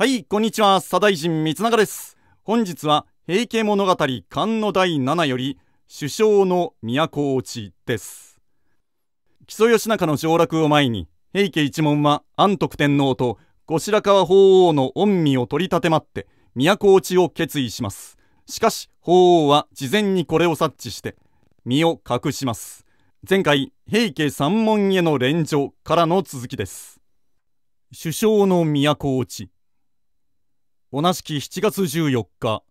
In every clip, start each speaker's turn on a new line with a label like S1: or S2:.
S1: はい、こんにちは、左大臣三永です。本日は、平家物語巻の第7より、首相の都落ちです。木曽義仲の上洛を前に、平家一門は安徳天皇と後白河法皇の恩義を取り立てまって、都落ちを決意します。しかし、法皇は事前にこれを察知して、身を隠します。前回、平家三門への連城からの続きです。首相の都落ち。おなしき7月14日、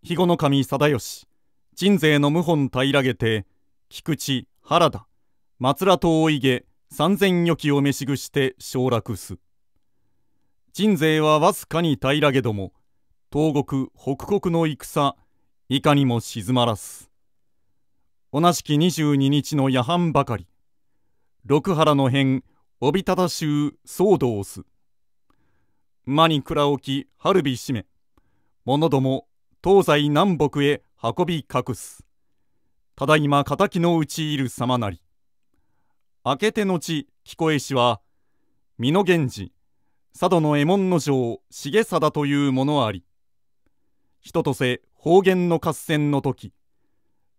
S1: 肥後の神貞義、鎮西の謀反平げて、菊池、原田、松良と大いげ、三千余機を召しぐして承落す。鎮西はわずかに平げども、東国、北国の戦、いかにも静まらす。おなしき22日の夜半ばかり、六原の変、おびただしゅう騒動す。馬に蔵置き春日締め者ども東西南北へ運び隠すただいま敵のうちいる様なり明けて後聞こえしは美濃源氏佐渡の右衛門の城重貞というものあり人とせ方言の合戦の時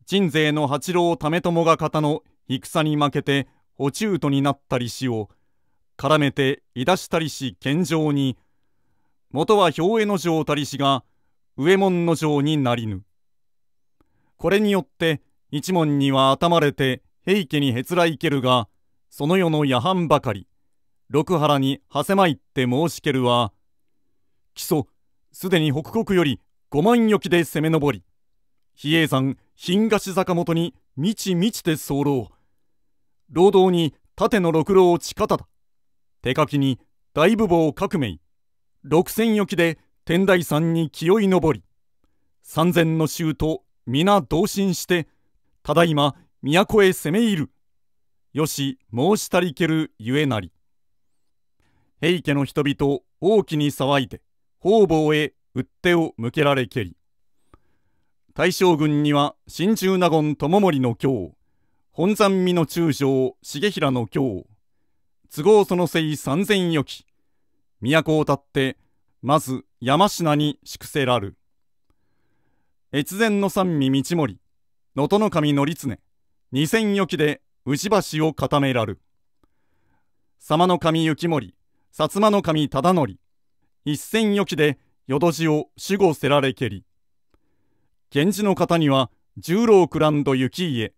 S1: 鎮西の八郎為朝が方の戦に負けて落ちうとになったりしを絡めていだしたりし献上に元は兵衛の城たりしが上門の城になりぬこれによって一門には頭れて平家にへつらいけるがその世の夜半ばかり六原にはせまいって申しけるは基礎すでに北国より五万余きで攻め上り比叡山貧菓子坂本に満ち満ちて候労働に盾の六郎を近ただ手書きに大部棒革命六千余騎で天台山に清い上り三千の衆と皆同心してただいま都へ攻め入るよし申したりけるゆえなり平家の人々大きに騒いで方々へ打手を向けられけり大将軍には真中納言智盛の京本山美の中将重衡の京都合そのせい三千余騎都をたってまず山科に宿せらる越前の三味道盛能登守則常二千余機で宇治橋を固めらる様の神雪盛薩摩の神忠則一千余機で淀路を守護せられけり源氏の方には十郎九段と雪家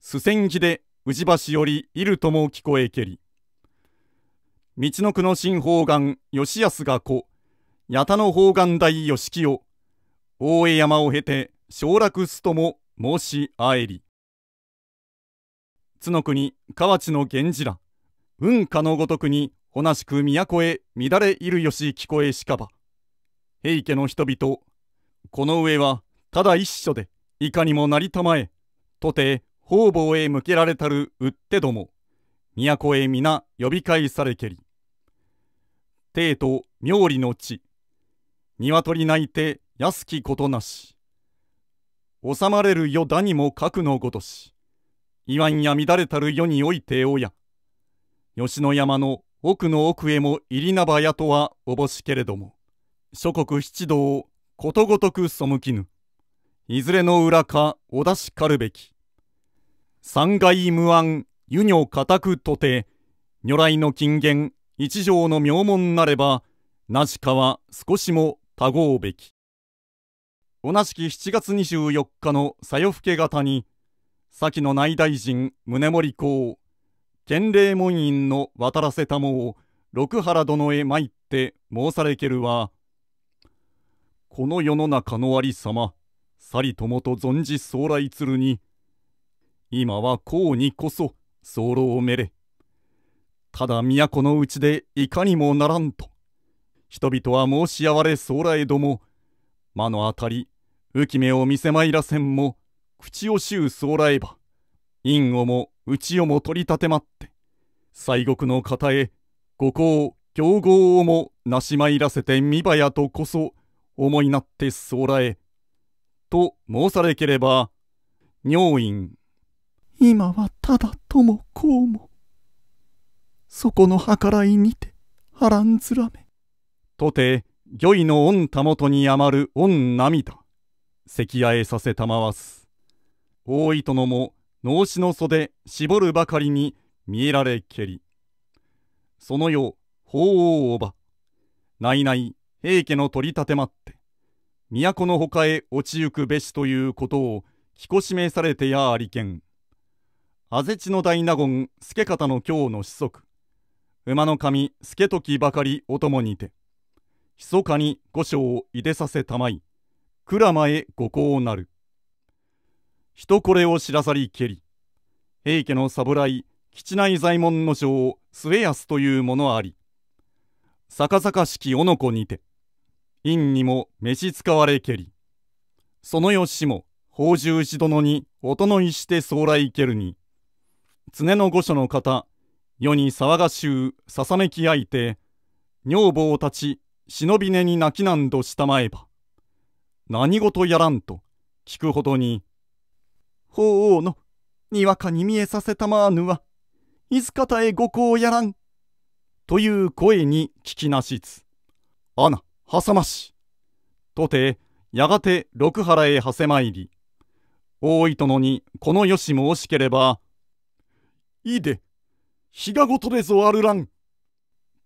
S1: 須千木で宇治橋よりいるとも聞こえけり道の区の新方眼吉安が子八田の方眼大吉清大江山を経て将楽すとも申しあえり津の国河内の源氏ら文化のごとくにほなしく都へ乱れいるよし聞こえしかば平家の人々この上はただ一所でいかにもなりたまえとて方々へ向けられたるうってども都へ皆呼び返されけり。帝都妙理の地、鶏鳴いて安きことなし。収まれる世だにも核のごとし。言わんや乱れたる世において親。や。吉野山の奥の奥へも入りなばやとはおぼしけれども、諸国七道をことごとく背きぬ。いずれの裏かお出しかるべき。三害無安湯女固くとて、如来の金言、一条の名門なれば、なしかは少しも多合べき。同じき7月24日のさよふけ方に、先の内大臣宗盛公、建礼門院の渡らせたもを六原殿へ参って申されけるは、この世の中のありさま、さりともと存じ将来鶴に、今はこうにこそ、候をめれただ都のうちでいかにもならんと人々は申し合われ候来ども間のあたり浮目を見せまいらせんも口をしゅう候来ば陰をも内をも取り立てまって西国の方へ五行強豪をもなしまいらせて見ばやとこそ思いなって候来と申されければ尿院今はただともこうも。そこの計らいにてらんずらめ。とて、御意の御たもとに余る御涙。関屋へさせたまわす。大糸のも、脳死の袖、絞るばかりに、見えられけり。そのよ法王おば。ないない平家の取り立てまって都のほかへ落ちゆくべしということを聞こしめされてやありけん。安地の大納言助方の京の子息馬の神助時ばかりお供にて密かに御所をいでさせたまい鞍馬へ御行なる人これを知らさりけり平家の侍吉内左衛門の将末安というものあり逆々しき子にて院にも召使われけりそのよしも宝珠氏殿におとのいして総来けるに常の御所の方、世に騒がしゅう、ささめきあいて、女房たち、忍びねに泣きなんどしたまえば、何事やらんと、聞くほどに、法皇の、にわかに見えさせたまわぬは、いずかたへご公やらん。という声に聞きなしつ、あな、はさまし。とて、やがて六原へはせまいり、大糸のにこのよし申しければ、いいで、日がごとれぞあるらん。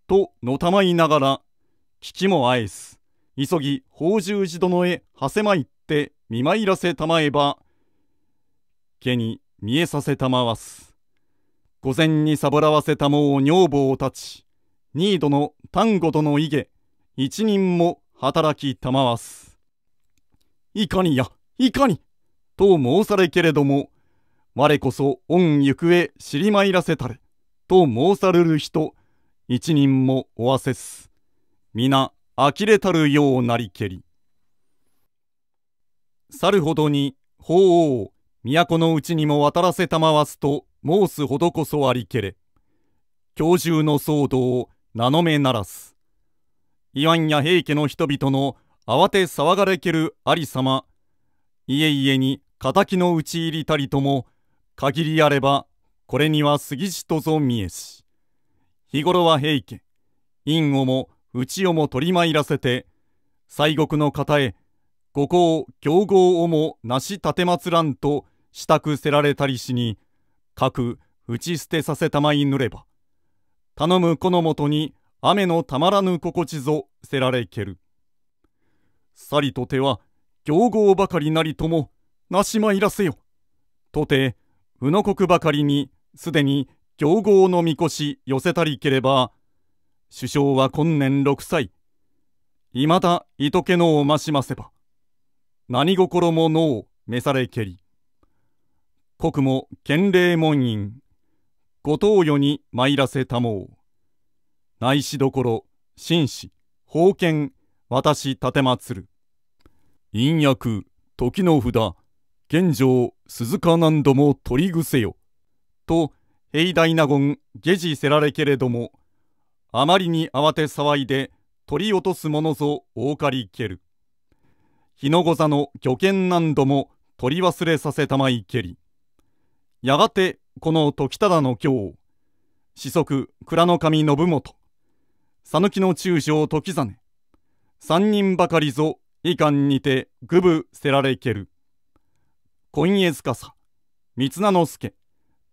S1: と、のたまいながら、聞きもあえす。急ぎ、宝十字殿へ、はせまいって、見まいらせたまえば、家に見えさせたまわす。御前にさぶらわせたもう女房たち、ニードの丹後殿いげ、一人も働きたまわす。いかにや、いかに、と申されけれども、我こそ御行方知りまいらせたれ、と申される人、一人もおわせす。皆、呆れたるようなりけり。去るほどに、法王、都のうちにも渡らせたまわすと申すほどこそありけれ。教授の騒動を名の目ならす。イワンや平家の人々の慌て騒がれけるありさま、家々に敵の討ち入りたりとも、限りあればこれには杉氏とぞ見えし日頃は平家陰をも内をも取り参らせて西国の方へ五行強豪をもなし立てまつらんと支度せられたりしに各打ち捨てさせたまいぬれば頼む子のもとに雨のたまらぬ心地ぞせられけるさりとては行豪ばかりなりともなしまいらせよとて宇野国ばかりにすでに行豪のみこし寄せたりければ首相は今年6歳いまだ糸けのをましませば何心も脳を召されけり国も県礼門院ご投与に参らせたもう内しどころ紳士封建私つる陰薬時の札現状鈴鹿何度も取り癖よ。と、平大納言下地せられけれども、あまりに慌て騒いで取り落とすものぞ大借りける。日の御座の巨剣何度も取り忘れさせたまいけり。やがてこの時忠の京、子息蔵の神信元、讃岐の中将時真三人ばかりぞ、いかんにて、ぐぶせられける。今家司三名之助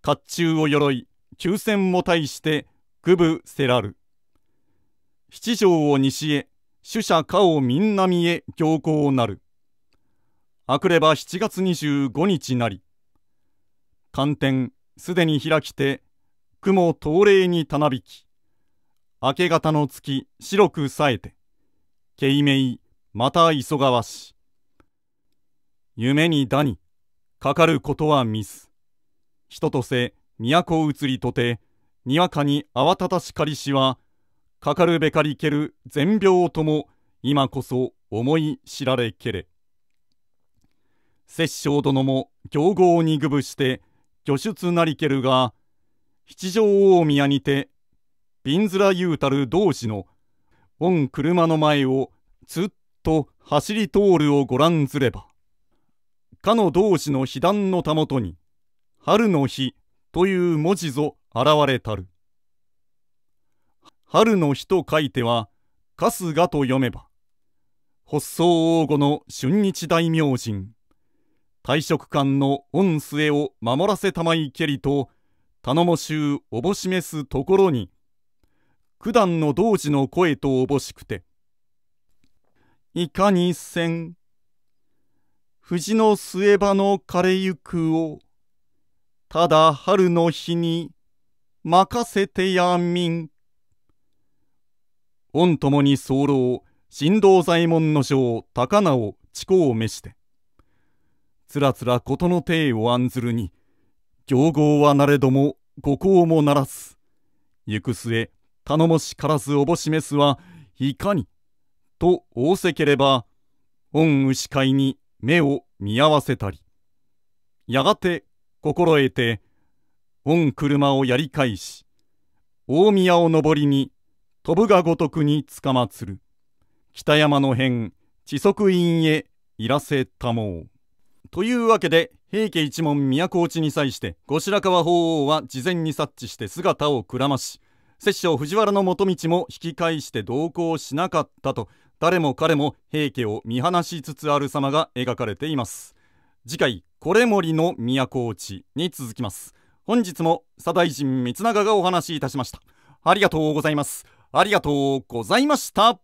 S1: 甲冑を鎧抽選も対して区部せらる七条を西へ主者家を南へ強行なるあくれば七月二十五日なり寒天すでに開きて雲東霊にたなびき明け方の月白く冴えて敬明またがわし夢にだにかかることはミス。人とせ都移りとて、にわかに慌ただしかりしは、かかるべかりける全病とも、今こそ思い知られけれ。摂政殿も行合に愚ぶして、御出なりけるが、七条大宮にて、瓶面ずゆうたる同士の、御車の前をずっと走り通るをご覧ずれば。かの同志の被弾のたもとに、春の日という文字ぞ現れたる。春の日と書いては、春日と読めば、発想王吾の春日大明神、退職官の御末を守らせたまいけりと、頼もしゅうおぼしめすところに、九段の同時の声とおぼしくて、いかにせん藤の末葉の枯れゆくを、ただ春の日に任せてやみん。御ともに候、神道左衛門の将、高を知行を召して、つらつら事の体を案ずるに、行合はなれども五行もならず、行く末、頼もしからずおぼしめすは、いかに、と仰せければ、御牛飼いに目を見合わせたりやがて心得て御車をやり返し大宮を上りに飛ぶが如くにつかまつる北山の辺地足院へいらせたもう。というわけで平家一門都落ちに際して後白河法皇は事前に察知して姿をくらまし摂政藤原の元道も引き返して同行しなかったと誰も彼も平家を見放しつつある様が描かれています次回「これ森の都落ち」に続きます本日も左大臣三永がお話しいたしましたありがとうございますありがとうございました